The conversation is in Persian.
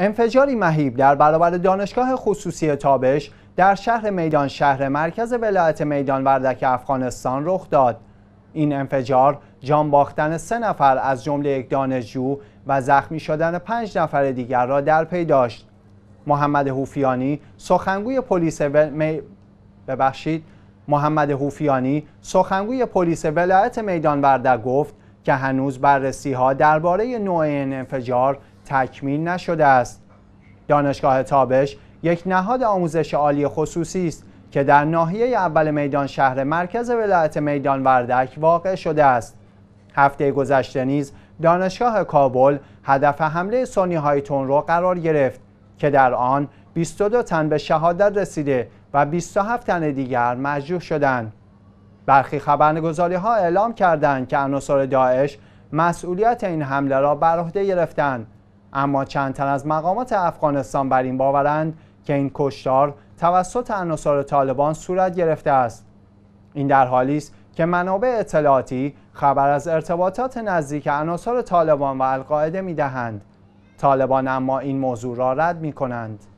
انفجاری مهیب در برابر دانشگاه خصوصی تابش در شهر میدان شهر مرکز ولایت میدان وردک افغانستان رخ داد. این انفجار جان باختن سه نفر از جمله یک دانشجو و زخمی شدن پنج نفر دیگر را در پی داشت. محمد هوفیانی سخنگوی پلیس ببخشید محمد هوفیانی سخنگوی پلیس ولایت میدان وردک گفت که هنوز بررسی ها درباره نوع این انفجار تکمیل نشده است. دانشگاه تابش یک نهاد آموزش عالی خصوصی است که در ناحیه اول میدان شهر مرکز ولایت میدان وردک واقع شده است. هفته گذشته نیز دانشگاه کابل هدف حمله سونی های تون قرار گرفت که در آن 22 تن به شهادت رسیده و 27 تن دیگر مجروح شدند. برخی خبرنگزاری ها اعلام کردند که عناصر داعش مسئولیت این حمله را بر عهده گرفتند اما چند تن از مقامات افغانستان بر این باورند که این کشتار توسط عناصر طالبان صورت گرفته است این در حالی است که منابع اطلاعاتی خبر از ارتباطات نزدیک عناصر طالبان و القاعده دهند طالبان اما این موضوع را رد می کنند.